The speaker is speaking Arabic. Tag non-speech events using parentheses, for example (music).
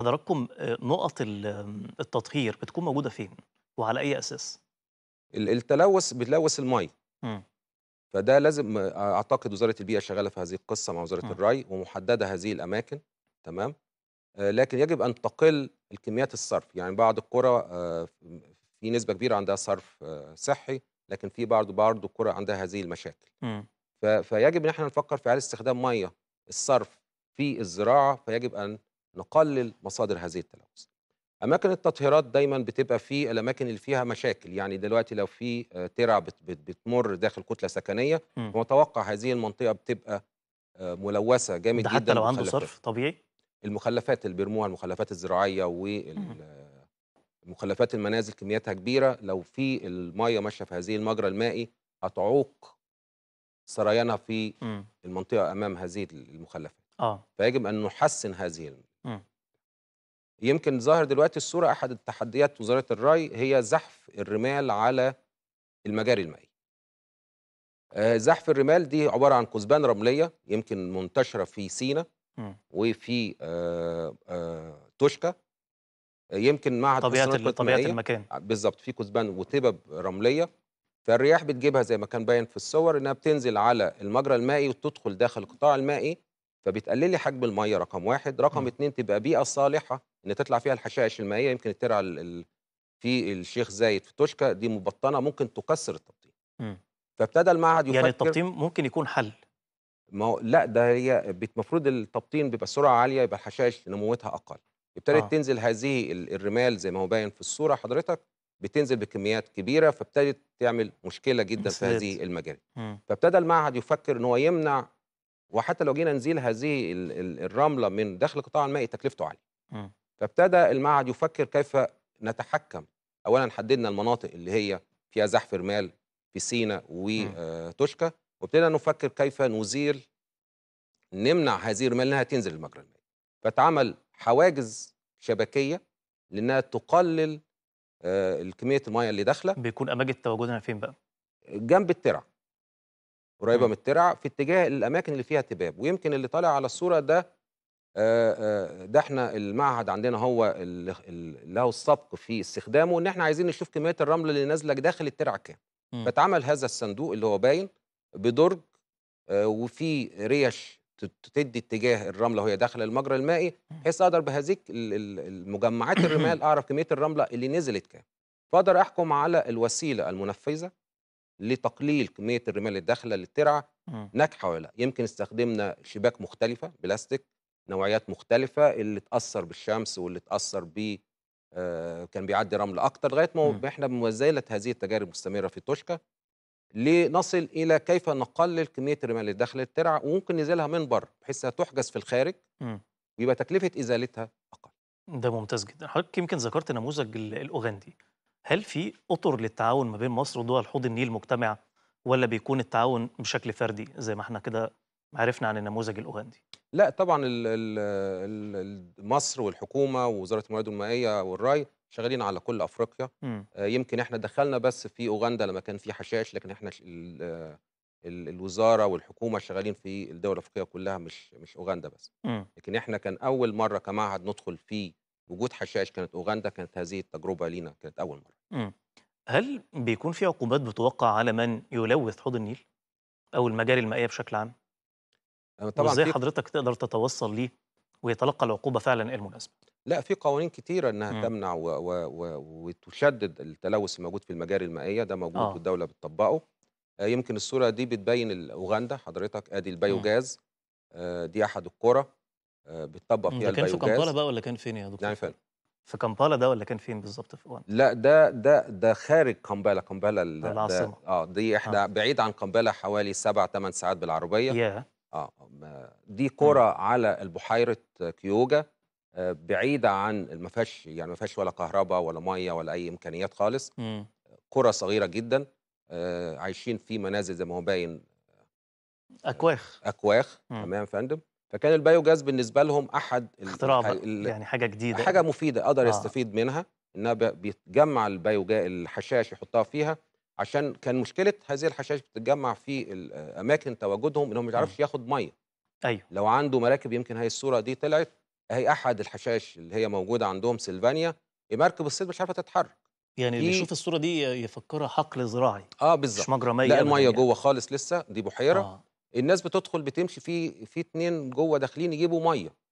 حضراتكم آه، نقط التطهير بتكون موجوده فين وعلى اي اساس التلوث بتلوث المي فده لازم آه، اعتقد وزاره البيئه شغاله في هذه القصه مع وزاره م. الري ومحدده هذه الاماكن تمام آه، لكن يجب ان تقل الكميات الصرف يعني بعض القرى في نسبه كبيره عندها صرف صحي لكن في بعض برضه القرى عندها هذه المشاكل م. فيجب ان احنا نفكر في استخدام ميه الصرف في الزراعه فيجب ان نقلل مصادر هذه التلوث اماكن التطهيرات دايما بتبقى في الاماكن اللي فيها مشاكل يعني دلوقتي لو في ترع بتمر داخل كتله سكنيه متوقع هذه المنطقه بتبقى آه، ملوثه جامد ده حتى جدا حتى لو عنده صرف طبيعي المخلفات اللي بيرموها المخلفات الزراعيه ومخلفات المنازل كمياتها كبيره لو في الميه ماشيه في هذه المجرى المائي هتعوق سريانها في المنطقه امام هذه المخلفات اه فيجب ان نحسن هذه يمكن ظاهر دلوقتي الصورة أحد التحديات وزارة الري هي زحف الرمال على المجاري المائي آه، زحف الرمال دي عبارة عن كثبان رملية يمكن منتشرة في سينا وفي آه، آه، توشكا يمكن مع طبيعة طبيعة المكان بالظبط في كثبان وتبب رملية فالرياح بتجيبها زي ما كان باين في الصور انها بتنزل على المجرى المائي وتدخل داخل القطاع المائي فبتقلل لي حجم الميه رقم واحد رقم م. اتنين تبقى بيئه صالحه ان تطلع فيها الحشائش المائيه يمكن الترع في الشيخ زايد في توشكا دي مبطنه ممكن تكسر التبطين فابتدى المعهد يعني يفكر يعني التبطين ممكن يكون حل ما هو لا ده هي المفروض التبطين بيبقى سرعه عاليه يبقى الحشائش نموتها اقل ابتدت آه. تنزل هذه الرمال زي ما هو باين في الصوره حضرتك بتنزل بكميات كبيره فابتدت تعمل مشكله جدا مسلت. في هذه المجال فابتدى المعهد يفكر ان هو يمنع وحتى لو جينا نزيل هذه الرمله من داخل القطاع المائي تكلفته عاليه فابتدى المعهد يفكر كيف نتحكم اولا حددنا المناطق اللي هي فيها زحف رمال في سينا وتوشكا آه، وابتدينا نفكر كيف نزيل نمنع هذه الرمال انها تنزل المجرى المائي فتعمل حواجز شبكيه لانها تقلل آه، كميه الميه اللي داخله بيكون اماجد تواجدنا فين بقى جنب الترع قريبه من الترع في اتجاه الاماكن اللي فيها تباب ويمكن اللي طالع على الصوره ده آه، آه، ده احنا المعهد عندنا هو اللي له السبق في استخدامه ان احنا عايزين نشوف كميه الرمل اللي نازله داخل الترع كام فاتعمل هذا الصندوق اللي هو باين بدرج آه، وفي ريش تدي اتجاه الرمله وهي داخل المجرى المائي بحيث اقدر بهذيك المجمعات (coughs) الرمال اعرف كميه الرمله اللي نزلت كام فاقدر احكم على الوسيله المنفذه لتقليل كميه الرمال الداخله للترعه ناجحه ولا لا يمكن استخدمنا شباك مختلفه بلاستيك نوعيات مختلفه اللي تاثر بالشمس واللي تاثر ب آه، كان بيعدي رمل اكتر لغايه ما احنا بمزايله هذه التجارب مستمره في توشكا لنصل الى كيف نقلل كميه الرمال اللي داخل الترعه وممكن نزيلها من بره بحيث تحجز في الخارج ويبقى تكلفه ازالتها اقل ده ممتاز جدا حضرتك يمكن ذكرت نموذج الاوغندي هل في اطر للتعاون ما بين مصر ودول حوض النيل مجتمعه ولا بيكون التعاون بشكل فردي زي ما احنا كده عرفنا عن النموذج الاوغندي لا طبعا الـ الـ مصر والحكومه ووزاره الموارد المائيه والراي شغالين على كل افريقيا آه يمكن احنا دخلنا بس في اوغندا لما كان في حشائش لكن احنا آه، الوزاره والحكومه شغالين في الدول الافريقيه كلها مش مش اوغندا بس م. لكن احنا كان اول مره كمعهد ندخل في وجود حشائش كانت اوغندا كانت هذه التجربه لينا كانت اول مره. هل بيكون في عقوبات بتوقع على من يلوث حوض النيل او المجاري المائيه بشكل عام؟ أه، طبعا ازاي حضرتك تقدر تتوصل ليه ويتلقى العقوبه فعلا المناسبه؟ لا في قوانين كتيره انها مم. تمنع و و و وتشدد التلوث الموجود في المجاري المائيه ده موجود آه. والدوله بتطبقه آه يمكن الصوره دي بتبين اوغندا حضرتك ادي البيوجاز آه دي احد القرى آه، بتطبق فيها البيوجاز ده كان في كامبالا بقى ولا كان فين يا دكتور؟ نعم فعلا في كامبالا ده ولا كان فين بالظبط في وانا؟ لا ده ده ده خارج كامبالا كامبالا العاصمه اه دي احنا آه. بعيد عن كامبالا حوالي سبع ثمان ساعات بالعربيه yeah. اه دي قرى آه. على البحيره كيوجا آه بعيده عن ما فيهاش يعني ما فيهاش ولا كهرباء ولا ميه ولا اي امكانيات خالص م. قرى صغيره جدا آه عايشين في منازل زي ما هو باين اكواخ آه، اكواخ تمام يا فندم فكان البايوجاز بالنسبه لهم احد اختراع يعني حاجه جديده حاجه مفيده اقدر آه. يستفيد منها انها بيتجمع البايوجا الحشاش يحطها فيها عشان كان مشكله هذه الحشاش بتتجمع في آه، اماكن تواجدهم انهم ما يعرفش آه. ياخد ميه ايوه لو عنده مراكب يمكن هي الصوره دي طلعت هي احد الحشاش اللي هي موجوده عندهم سلفانيا مركب الصيد مش عارفه تتحرك يعني اللي يشوف الصوره دي يفكرها حقل زراعي اه بالظبط مش مجرى ميه لا الميه جوه خالص لسه دي بحيره آه. الناس بتدخل بتمشي في في اتنين جوه داخلين يجيبوا ميه